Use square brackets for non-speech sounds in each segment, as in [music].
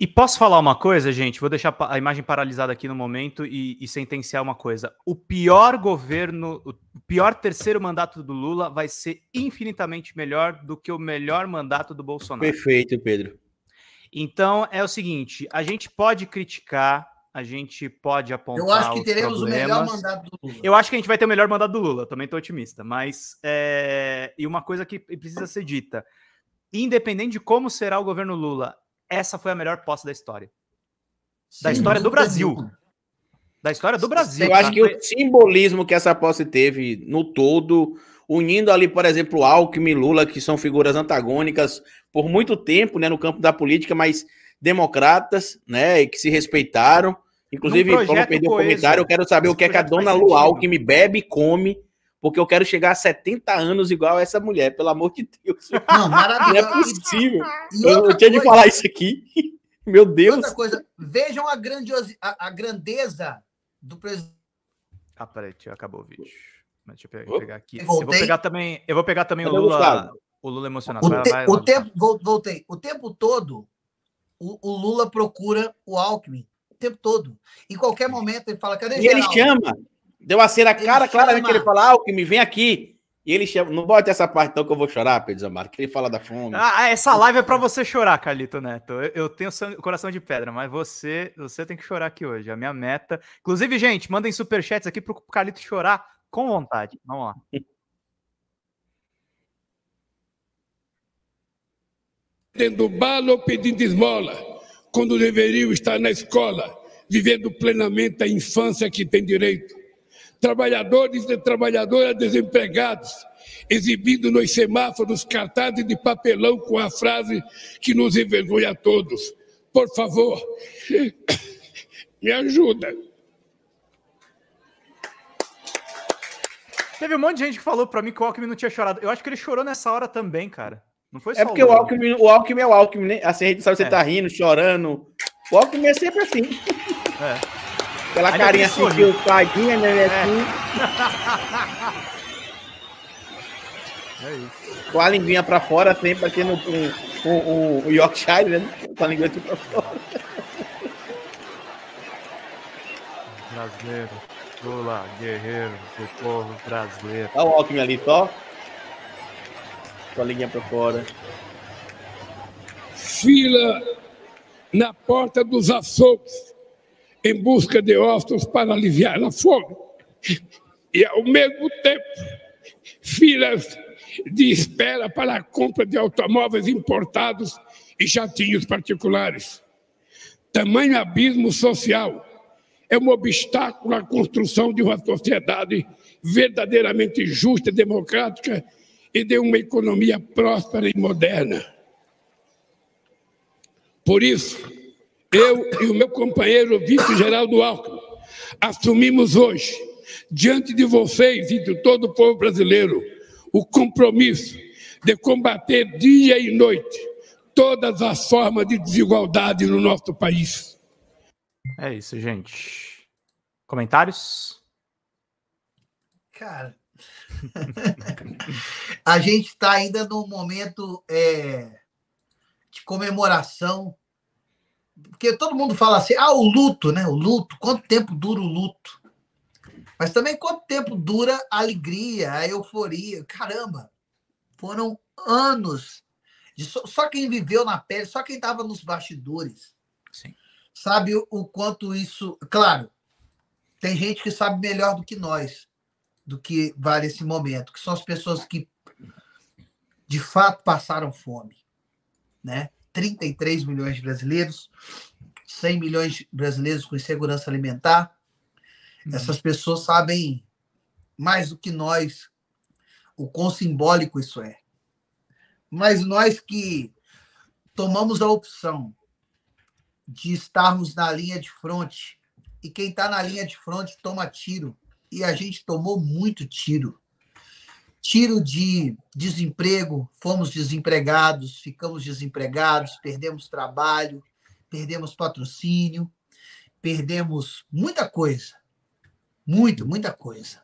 E posso falar uma coisa, gente? Vou deixar a imagem paralisada aqui no momento e, e, sentenciar uma coisa. O pior governo, o pior terceiro mandato do Lula vai ser infinitamente melhor do que o melhor mandato do Bolsonaro. Perfeito, Pedro. Então é o seguinte: a gente pode criticar, a gente pode apontar. Eu acho que teremos problemas. o melhor mandato do Lula. Eu acho que a gente vai ter o melhor mandato do Lula, também estou otimista. Mas. É... E uma coisa que precisa ser dita independente de como será o governo Lula, essa foi a melhor posse da história. Da história do Brasil. Da história do Brasil. Eu tá? acho que o simbolismo que essa posse teve no todo, unindo ali, por exemplo, Alckmin e Lula, que são figuras antagônicas por muito tempo né, no campo da política, mas democratas, né, e que se respeitaram. Inclusive, para perdeu o comentário, eu quero saber Esse o que é que a dona Lu Alckmin bebe e come porque eu quero chegar a 70 anos igual essa mulher, pelo amor de Deus. Não, maravilhoso. Não é possível. Eu, eu tinha coisa, de falar isso aqui. [laughs] Meu Deus. Outra coisa, vejam a, grandiose, a, a grandeza do presidente. Ah, peraí, acabou o vídeo. Mas deixa eu pegar, pegar aqui. Eu, eu vou pegar também, eu vou pegar também eu o Lula. Gostado. O Lula emocionado. O, te, vai, vai, o tempo, voltei. O tempo todo, o, o Lula procura o Alckmin. O tempo todo. Em qualquer momento ele fala, cadê E ele chama, Deu a cena cara chama... claramente que ele fala, Alckmin, ah, vem aqui. E ele chama. Não bota essa parte, então, que eu vou chorar, Pedro Zamaro, que ele fala da fome. Ah, ah essa live é para você chorar, Calito Neto. Eu, eu tenho sangue, coração de pedra, mas você você tem que chorar aqui hoje. A minha meta. Inclusive, gente, mandem superchats aqui pro Calito chorar com vontade. Vamos lá. Tendo bala ou pedindo esmola, quando deveriam estar na escola, vivendo plenamente a infância que tem direito trabalhadores e trabalhadoras desempregados, exibindo nos semáforos cartazes de papelão com a frase que nos envergonha a todos. Por favor, [coughs] me ajuda. Teve um monte de gente que falou para mim que o Alckmin não tinha chorado. Eu acho que ele chorou nessa hora também, cara. Não foi é só É porque o, Alckmin, o Alckmin é o Alckmin, né? Assim, a gente sabe se é. tá rindo, chorando. O Alckmin é sempre assim. É. Aquela Aí carinha assim, que o tadinha, né? É. Assim. [laughs] É isso. Com a linguinha pra fora, sempre aqui no Yorkshire, né? Com a linguinha aqui assim pra fora. [laughs] Brasileiro, vou guerreiro, do povo brasileiro. Olha o Alckmin ali, só. Com a linguinha pra fora. Fila na porta dos açougues em busca de ossos para aliviar a fome. E, ao mesmo tempo, filas de espera para a compra de automóveis importados e jatinhos particulares. Tamanho abismo social é um obstáculo à construção de uma sociedade verdadeiramente justa, e democrática e de uma economia próspera e moderna. Por isso, eu e o meu companheiro vice geral do Alckmin assumimos hoje, diante de vocês e de todo o povo brasileiro, o compromisso de combater dia e noite todas as formas de desigualdade no nosso país. É isso, gente. Comentários? Cara, [laughs] a gente está ainda num momento é, de comemoração porque todo mundo fala assim, ah, o luto, né? O luto, quanto tempo dura o luto? Mas também quanto tempo dura a alegria, a euforia? Caramba, foram anos. Só, só, quem viveu na pele, só quem estava nos bastidores. Sim. Sabe o, o quanto isso. Claro, tem gente que sabe melhor do que nós, do que vale esse momento, que são as pessoas que de fato passaram fome, né? 33 milhões de brasileiros, 100 milhões de brasileiros com insegurança alimentar. Uhum. Essas pessoas sabem mais do que nós o quão simbólico isso é. Mas nós que tomamos a opção de estarmos na linha de fronte, e quem está na linha de fronte toma tiro, e a gente tomou muito tiro tiro de desemprego, fomos desempregados, ficamos desempregados, perdemos trabalho, perdemos patrocínio, perdemos muita coisa. Muito, muita coisa.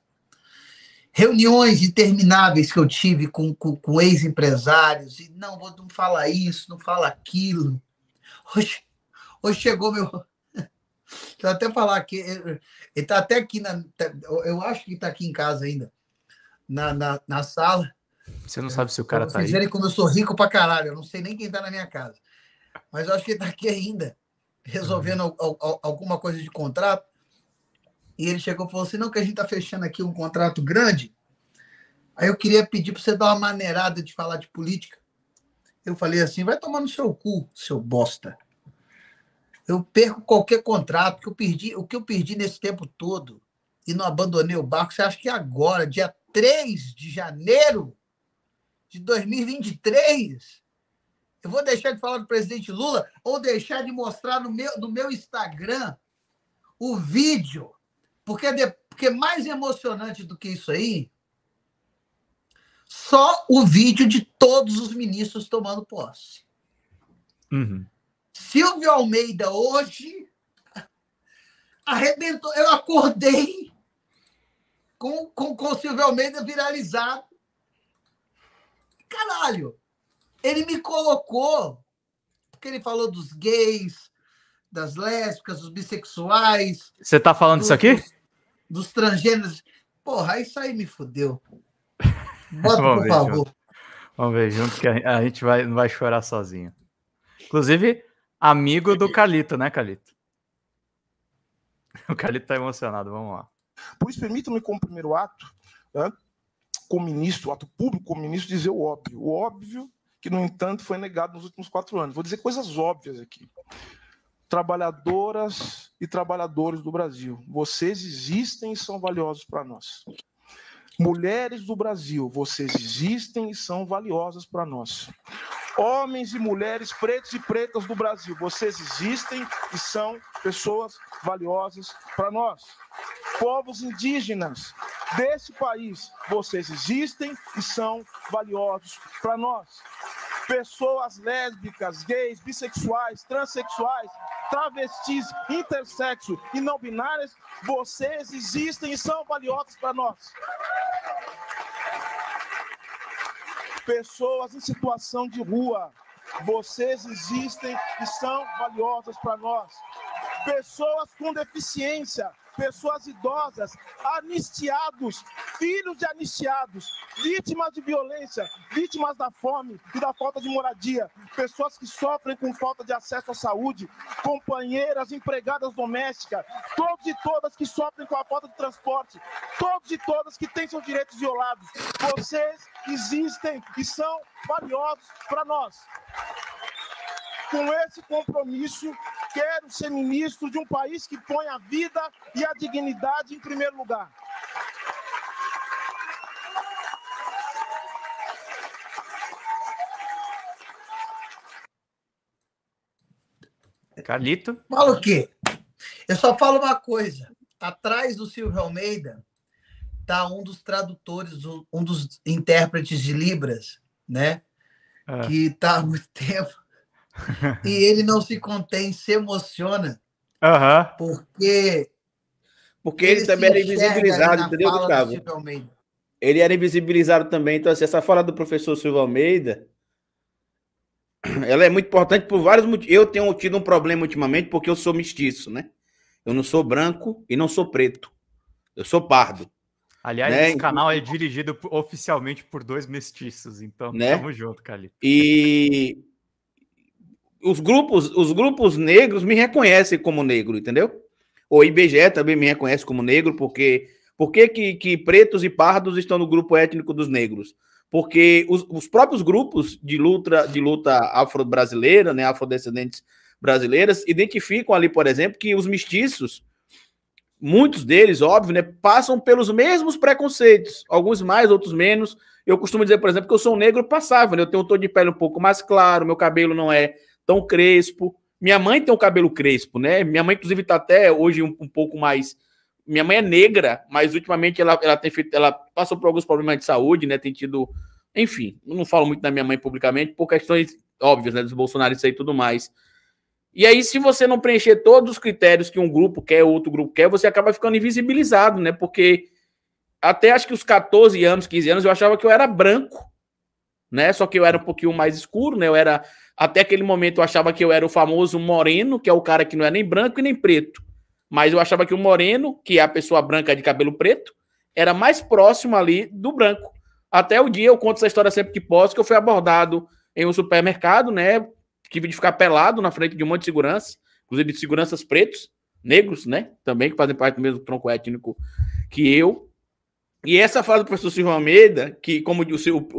Reuniões intermináveis que eu tive com, com, com ex-empresários, e não, vou não falar isso, não fala aquilo. Hoje, hoje chegou meu. Vou [laughs] até falar que Ele eh, está eh, até aqui na. Tá, eu acho que está aqui em casa ainda na, na, na sala. Você não sabe se o cara tá aí. Dizendo como eu sou rico pra caralho, eu não sei nem quem tá na minha casa. Mas eu acho que ele tá aqui ainda, resolvendo uhum. al, al, alguma coisa de contrato. E ele chegou e falou assim: não, que a gente tá fechando aqui um contrato grande. Aí eu queria pedir pra você dar uma maneirada de falar de política. Eu falei assim: vai tomar no seu cu, seu bosta. Eu perco qualquer contrato que eu perdi, o que eu perdi nesse tempo todo e não abandonei o barco. Você acha que agora, dia 3 de janeiro de 2023, eu vou deixar de falar do presidente Lula ou deixar de mostrar no meu, no meu Instagram o vídeo, porque, de, porque mais emocionante do que isso aí, só o vídeo de todos os ministros tomando posse. Uhum. Silvio Almeida hoje [laughs] arrebentou. Eu acordei com, com, com o Silvio Almeida viralizado. Caralho! Ele me colocou, porque ele falou dos gays, das lésbicas, dos bissexuais. Você tá falando dos, isso aqui? Dos, dos, transgêneros. Porra, isso aí me fodeu [laughs] Bota, por favor. Junto. Vamos ver junto, que a, a gente vai, não vai chorar sozinho. Inclusive, amigo do Calito, né, Calito? [laughs] O Calito tá emocionado, vamos lá. Por isso, permitam-me, como primeiro ato, né, como ministro, ato público como ministro, dizer o óbvio. O óbvio que, no entanto, foi negado nos últimos quatro anos. Vou dizer coisas óbvias aqui. Trabalhadoras e trabalhadores do Brasil, vocês existem e são valiosos para nós. Mulheres do Brasil, vocês existem e são valiosas para nós. Homens e mulheres pretos e pretas do Brasil, vocês existem e são pessoas valiosas para nós povos indígenas desse país. Vocês existem e são valiosos para nós. Pessoas lésbicas, gays, bissexuais, transexuais, travestis, intersexo e não binárias, vocês existem e são valiosos para nós. Pessoas em situação de rua, vocês existem e são valiosas para nós. Pessoas com deficiência, pessoas idosas, anistiados, filhos de anistiados, vítimas de violência, vítimas da fome e da falta de moradia, pessoas que sofrem com falta de acesso à saúde, companheiras, empregadas domésticas, todos e todas que sofrem com a falta de transporte, todos e todas que têm seus direitos violados. Vocês existem e são valiosos para nós. Com esse compromisso, quero ser ministro de um país que põe a vida e a dignidade em primeiro lugar. Carlito? Fala o quê? Eu só falo uma coisa. Atrás do Silvio Almeida tá um dos tradutores, um dos intérpretes de Libras, né? É. Que tá há muito tempo e ele não se contém, se emociona. Uhum. Porque. Porque ele, ele também era invisibilizado, entendeu, Gustavo? Ele era invisibilizado também. Então, assim, essa fala do professor Silva Almeida ela é muito importante por vários motivos. Eu tenho tido um problema ultimamente porque eu sou mestiço, né? Eu não sou branco e não sou preto. Eu sou pardo. Aliás, né? esse então canal é dirigido oficialmente por dois mestiços, então né? tamo junto, Cali. E os grupos, os grupos negros me reconhecem como negro, entendeu? O IBGE também me reconhece como negro, porque por que, que, pretos e pardos estão no grupo étnico dos negros? Porque os, os próprios grupos de luta de luta afro-brasileira, né, afrodescendentes brasileiras, identificam ali, por exemplo, que os mestiços, muitos deles, óbvio, né, passam pelos mesmos preconceitos, alguns mais, outros menos. Eu costumo dizer, por exemplo, que eu sou um negro passável, né? eu tenho um tom de pele um pouco mais claro, meu cabelo não é tão crespo. Minha mãe tem o um cabelo crespo, né? Minha mãe, inclusive, tá até hoje um, um pouco mais. Minha mãe é negra, mas ultimamente ela, ela tem feito. Ela passou por alguns problemas de saúde, né? Tem tido. Enfim, não falo muito da minha mãe publicamente, por questões óbvias, né? Dos bolsonaristas e tudo mais. E aí, se você não preencher todos os critérios que um grupo quer, outro grupo quer, você acaba ficando invisibilizado, né? Porque até acho que os 14 anos, 15 anos, eu achava que eu era branco né? Só que eu era um pouquinho mais escuro, né? Eu era até aquele momento eu achava que eu era o famoso moreno, que é o cara que não é nem branco e nem preto. Mas eu achava que o moreno, que é a pessoa branca de cabelo preto, era mais próximo ali do branco. Até o dia eu conto essa história sempre que posso, que eu fui abordado em um supermercado, né? Tive de ficar pelado na frente de um monte de segurança, inclusive de seguranças pretos, negros, né? Também que fazem parte do mesmo tronco étnico que eu. E essa fala do professor Silvio Almeida, que, como o,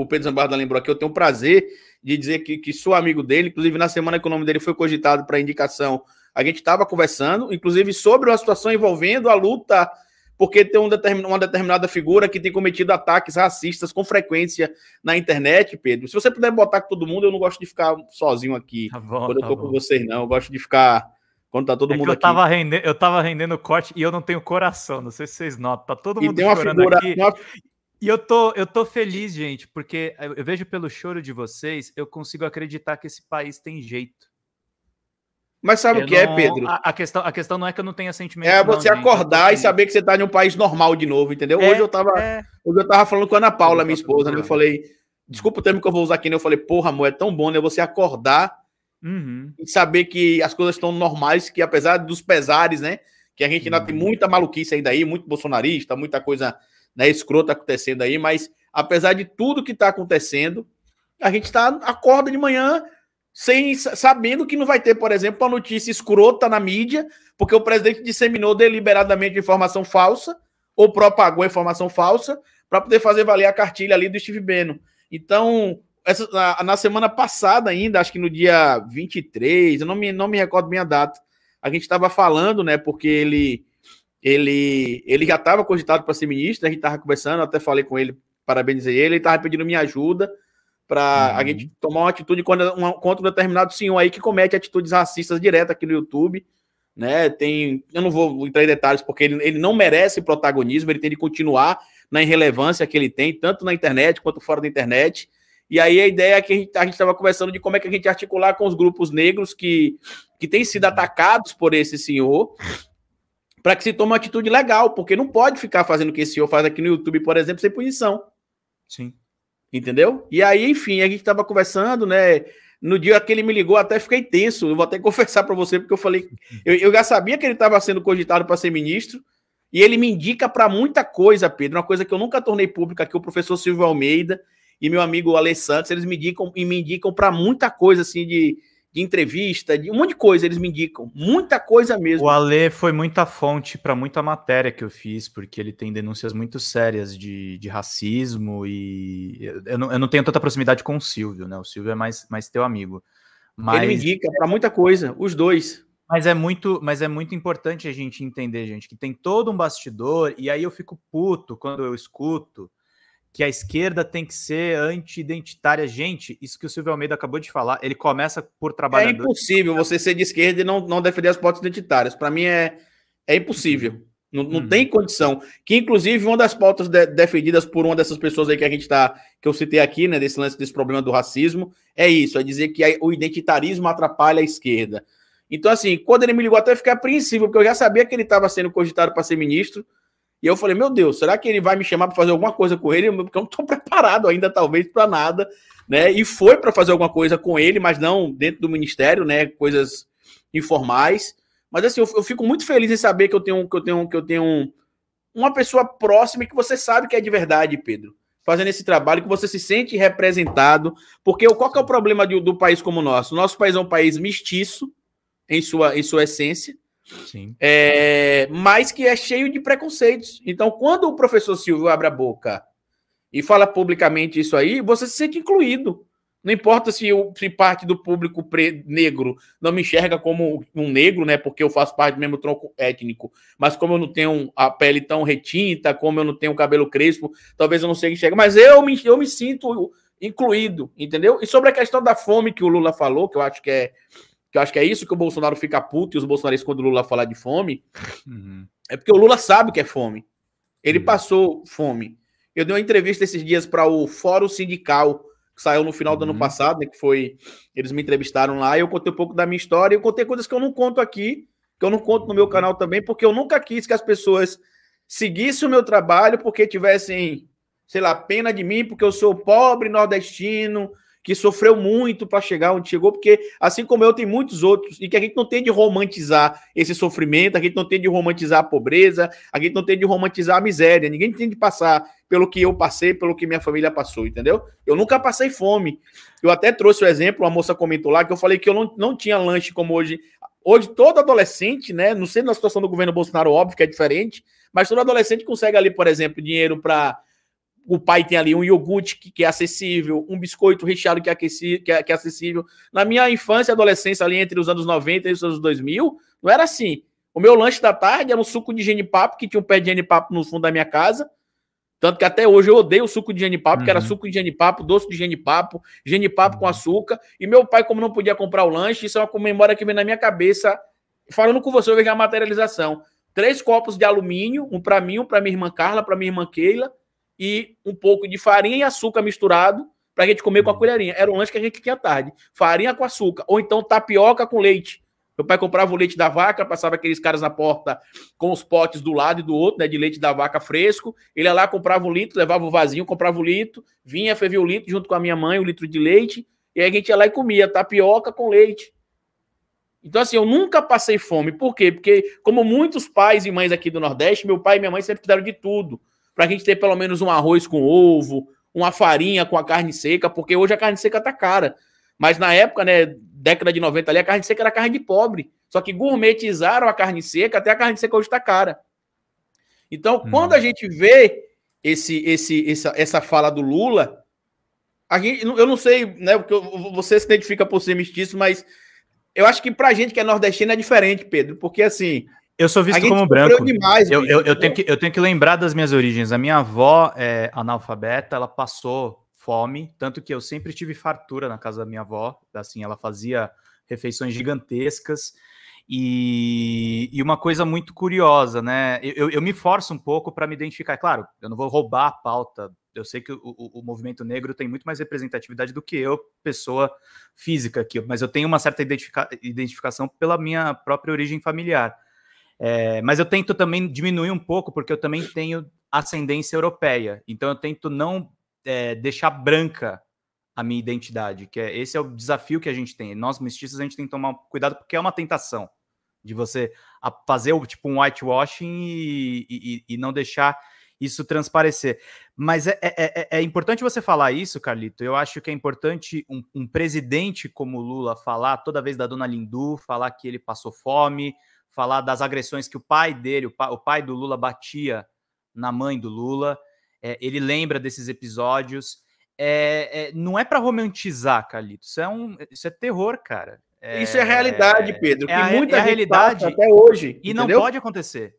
o Pedro Zambarda lembrou aqui, eu tenho o prazer de dizer que, que sou amigo dele, inclusive na semana que o nome dele foi cogitado para indicação, a gente estava conversando, inclusive sobre uma situação envolvendo a luta, porque tem um determin, uma determinada figura que tem cometido ataques racistas com frequência na internet, Pedro. Se você puder botar com todo mundo, eu não gosto de ficar sozinho aqui tá bom, quando eu estou tá com vocês, não. Eu gosto de ficar quando tá todo é mundo eu aqui. Tava rendendo, eu tava rendendo corte e eu não tenho coração, não sei se vocês notam. Tá todo mundo chorando figura, aqui. Uma... E eu tô, eu tô feliz, gente, porque eu vejo pelo choro de vocês, eu consigo acreditar que esse país tem jeito. Mas sabe eu o que é, não... é, Pedro? A, a, questão, a questão não é que eu não tenha sentimento. É você não, acordar gente. e saber que você tá em um país normal de novo, entendeu? É, hoje, eu tava, é... hoje eu tava falando com a Ana Paula, minha esposa, né? Eu falei, desculpa o termo que eu vou usar aqui, né? Eu falei, porra, amor, é tão bom, né? Você acordar Uhum. E saber que as coisas estão normais, que apesar dos pesares, né? Que a gente ainda uhum. tem muita maluquice ainda aí, muito bolsonarista, muita coisa né, escrota acontecendo aí, mas apesar de tudo que está acontecendo, a gente tá, acorda de manhã sem sabendo que não vai ter, por exemplo, a notícia escrota na mídia, porque o presidente disseminou deliberadamente informação falsa ou propagou informação falsa para poder fazer valer a cartilha ali do Steve Bannon. Então, essa, na, na, semana passada ainda, acho que no dia 23, eu não me, não me recordo bem a data, a gente estava falando, né, porque ele ele, ele já estava cogitado para ser ministro, a gente estava conversando, até falei com ele, parabenizei ele, ele estava pedindo minha ajuda para uhum. a gente tomar uma atitude contra, uma, contra um determinado senhor aí que comete atitudes racistas direto aqui no YouTube, né, tem, eu não vou entrar em detalhes porque ele, ele não merece protagonismo, ele tem de continuar na irrelevância que ele tem, tanto na internet quanto fora da internet, e aí a ideia é que a gente estava conversando de como é que a gente articular com os grupos negros que, que têm sido atacados por esse senhor, para que se tome uma atitude legal, porque não pode ficar fazendo o que esse senhor faz aqui no YouTube, por exemplo, sem punição. Sim. Entendeu? E aí, enfim, a gente estava conversando, né? No dia que ele me ligou, até fiquei tenso. Eu vou até [laughs] confessar para você, porque eu falei. Eu, eu já sabia que ele estava sendo cogitado para ser ministro, e ele me indica para muita coisa, Pedro. Uma coisa que eu nunca tornei pública, que o professor Silvio Almeida, e meu amigo Ale Santos, eles me indicam e me indicam para muita coisa assim de, de entrevista, de um monte de coisa eles me indicam, muita coisa mesmo. O Ale foi muita fonte para muita matéria que eu fiz, porque ele tem denúncias muito sérias de, de racismo e eu não, eu não tenho tanta proximidade com o Silvio, né? O Silvio é mais, mais teu amigo. Mas... Ele me indica para muita coisa, os dois. Mas é muito, mas é muito importante a gente entender, gente, que tem todo um bastidor e aí eu fico puto quando eu escuto que a esquerda tem que ser anti-identitária. Gente, isso que o Silvio Almeida acabou de falar, ele começa por trabalhar. É impossível você ser de esquerda e não, não defender as pautas identitárias. Para mim é, é impossível. Uhum. Não, não uhum. tem condição. Que, inclusive, uma das pautas de, defendidas por uma dessas pessoas aí que a gente tá, que eu citei aqui, né, desse lance, desse problema do racismo, é isso: é dizer que a, o identitarismo atrapalha a esquerda. Então, assim, quando ele me ligou, até fiquei apreensivo, porque eu já sabia que ele estava sendo cogitado para ser ministro, e eu falei, meu Deus, será que ele vai me chamar para fazer alguma coisa com ele? Porque eu não estou [laughs] preparado ainda, talvez, para nada, né? E foi para fazer alguma coisa com ele, mas não dentro do ministério, né? Coisas informais. Mas assim, eu, fico muito feliz em saber que eu tenho que eu tenho que eu tenho uma pessoa próxima e que você sabe que é de verdade, Pedro. Fazendo esse trabalho, que você se sente representado. Porque qual que é o problema do, do país como o nosso? Nosso país é um país mestiço, em sua, em sua essência. Sim. É, mas que é cheio de preconceitos. Então, quando o professor Silvio abre a boca e fala publicamente isso aí, você se sente incluído. Não importa se, eu, se parte do público pre negro não me enxerga como um negro, né? Porque eu faço parte do mesmo tronco étnico. Mas como eu não tenho a pele tão retinta, como eu não tenho cabelo crespo, talvez eu não seja enxerga. Mas eu me, eu me sinto incluído, entendeu? E sobre a questão da fome que o Lula falou, que eu acho que é que eu acho que é isso que o Bolsonaro fica puto e os bolsonaristas, quando o Lula falar de fome, uhum. é porque o Lula sabe que é fome. Ele uhum. passou fome. Eu dei uma entrevista esses dias para o Fórum Sindical, que saiu no final do ano uhum. passado, né, que foi. Eles me entrevistaram lá e eu contei um pouco da minha história. E eu contei coisas que eu não conto aqui, que eu não conto no meu uhum. canal também, porque eu nunca quis que as pessoas seguissem o meu trabalho porque tivessem, sei lá, pena de mim, porque eu sou pobre nordestino, que sofreu muito para chegar onde chegou, porque assim como eu, tem muitos outros, e que a gente não tem de romantizar esse sofrimento, a gente não tem de romantizar a pobreza, a gente não tem de romantizar a miséria, ninguém tem de passar pelo que eu passei, pelo que minha família passou, entendeu? Eu nunca passei fome. Eu até trouxe o um exemplo, uma moça comentou lá que eu falei que eu não, não tinha lanche como hoje. Hoje, todo adolescente, né? Não sei na situação do governo Bolsonaro, óbvio que é diferente, mas todo adolescente consegue ali, por exemplo, dinheiro para o pai tem ali um iogurte que, que é acessível, um biscoito recheado que é, aqueci, que, é, que é acessível. Na minha infância e adolescência, ali entre os anos 90 e os anos 2000, não era assim. O meu lanche da tarde era um suco de genipapo, que tinha um pé de genipapo no fundo da minha casa. Tanto que até hoje eu odeio o suco de genipapo, uhum. que era uhum. suco de genipapo, doce de genipapo, genipapo uhum. com açúcar. E meu pai, como não podia comprar o lanche, isso é uma memória que vem na minha cabeça. Falando com você, eu vejo a materialização. Três copos de alumínio, um para mim, um para minha irmã Carla, para minha irmã Keila, e um pouco de farinha e açúcar misturado para a gente comer com a uhum. colherinha. Era um lanche que a gente tinha à tarde. Farinha com açúcar, ou então tapioca com leite. Meu pai comprava o leite da vaca, passava aqueles caras na porta com os potes do lado e do outro, né? De leite da vaca fresco. Ele ia lá, comprava o litro, levava o vasinho, comprava o litro, vinha, fervia o litro junto com a minha mãe, o um litro de leite. E aí a gente ia lá e comia tapioca com leite. Então, assim, eu nunca passei fome. Por quê? Porque, como muitos pais e mães aqui do Nordeste, meu pai e minha mãe sempre fizeram de tudo para a gente ter pelo menos um arroz com ovo, uma farinha com a carne seca, porque hoje a carne seca está cara. Mas na época, né, década de 90 ali, a carne seca era carne de pobre. Só que gourmetizaram a carne seca, até a carne seca hoje está cara. Então, hum. quando a gente vê esse, esse, essa, essa fala do Lula, a gente, eu não sei, né, porque você se identifica por ser mestiço, mas eu acho que para a gente que é nordestino é diferente, Pedro, porque assim, eu sou visto como branco. Demais, eu, eu, eu, tenho que, eu tenho que lembrar das minhas origens. A minha avó é analfabeta, ela passou fome, tanto que eu sempre tive fartura na casa da minha avó. Assim, ela fazia refeições gigantescas. E, e uma coisa muito curiosa, né? Eu, eu me forço um pouco para me identificar. É claro, eu não vou roubar a pauta. Eu sei que o, o, o movimento negro tem muito mais representatividade do que eu, pessoa física aqui, mas eu tenho uma certa identifica, identificação pela minha própria origem familiar. É, mas eu tento também diminuir um pouco, porque eu também tenho ascendência europeia. Então eu tento não é, deixar branca a minha identidade, que é esse é o desafio que a gente tem. Nós mestiços a gente tem que tomar cuidado porque é uma tentação de você fazer tipo um whitewashing e, e, e não deixar isso transparecer. Mas é, é, é, é, importante você falar isso, Carlito. Eu acho que é importante um, um presidente como Lula falar toda vez da dona Lindu, falar que ele passou fome, falar das agressões que o pai dele, o pai, o pai do Lula, batia na mãe do Lula. É, ele lembra desses episódios. É, é, não é para romantizar, Calito. Isso é, um, isso é terror, cara. É, isso é realidade, Pedro. É, muita é a realidade até hoje. E entendeu? não pode acontecer.